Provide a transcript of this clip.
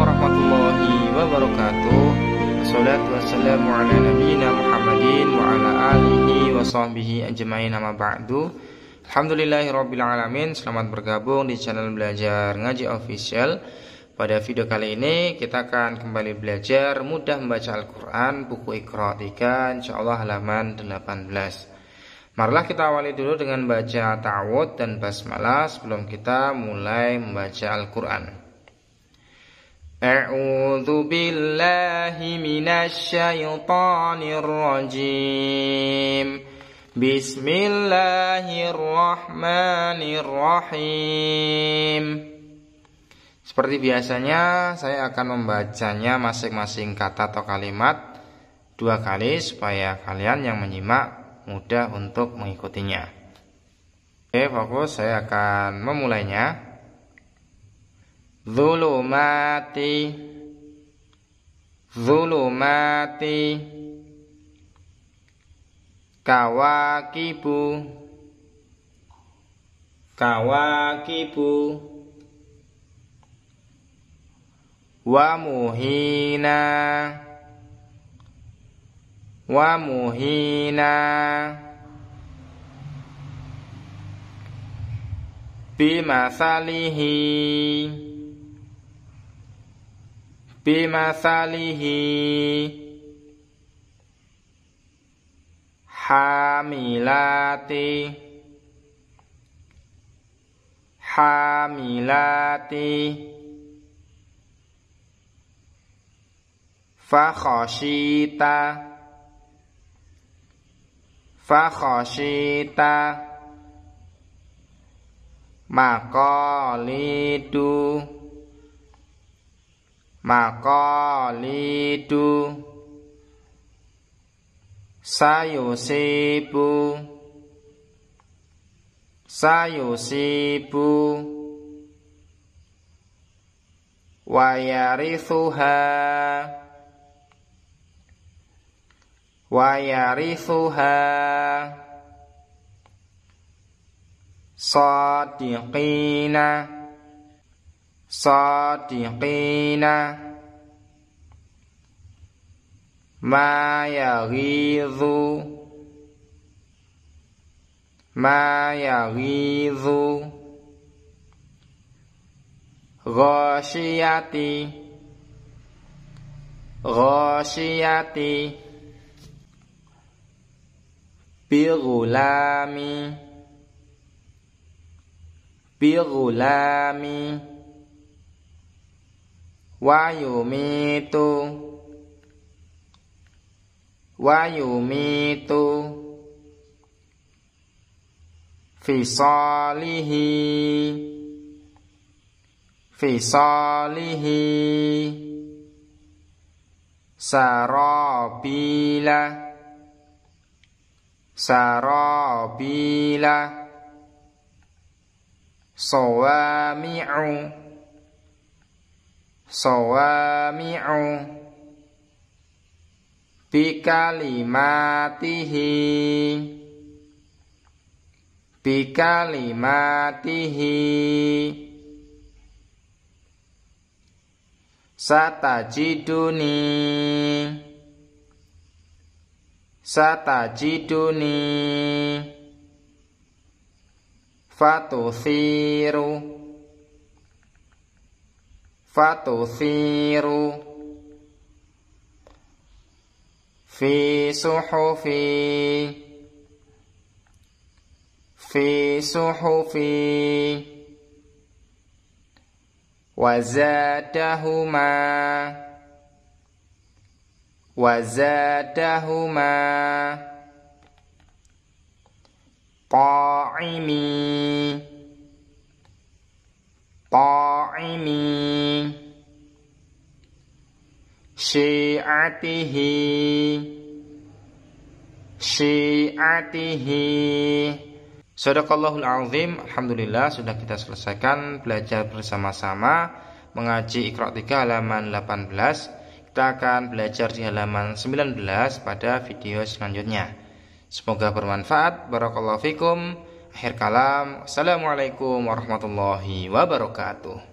warahmatullahi wabarakatuh Assalatu wassalamu ala nabina Muhammadin wa ala alihi wa sahbihi ajma'in amma ba'du Alhamdulillahirabbil alamin. Selamat bergabung di channel Belajar Ngaji Official. Pada video kali ini kita akan kembali belajar mudah membaca Al-Qur'an buku Iqra 3 insyaallah halaman 18. Marilah kita awali dulu dengan baca ta'awud dan basmalah sebelum kita mulai membaca Al-Quran. أعوذ بالله من الشيطان الرجيم بسم الله الرحمن الرحيم Seperti biasanya saya akan membacanya masing-masing kata atau kalimat dua kali supaya kalian yang menyimak mudah untuk mengikutinya. Oke, fokus saya akan memulainya zulumati zulumati kawakibu kawakibu wamuhina, wamuhina, wa bimasalihi bimasalihi hamilati hamilati fakhashita fakhashita maqalidu maka lidu sayusibu sayusibu wayarithuha WAYARIFUHA sadiqina sadiqina صادقين ما يغيظ ما يغيظ غاشيتي غاشيتي بغلامي بغلامي wa yumitu wa yumitu fisalihi fisalihi sarabila sarabila sawami'u sawami'u bikalimatihi sata satajiduni satajiduni fatusiru فتثير في صحف في صحف وزادهما وزادهما طاعمين syi'atihi syi'atihi Sadaqallahul azim Alhamdulillah sudah kita selesaikan belajar bersama-sama mengaji Iqra 3 halaman 18 kita akan belajar di halaman 19 pada video selanjutnya Semoga bermanfaat Barakallahu fikum Akhir kalam Assalamualaikum warahmatullahi wabarakatuh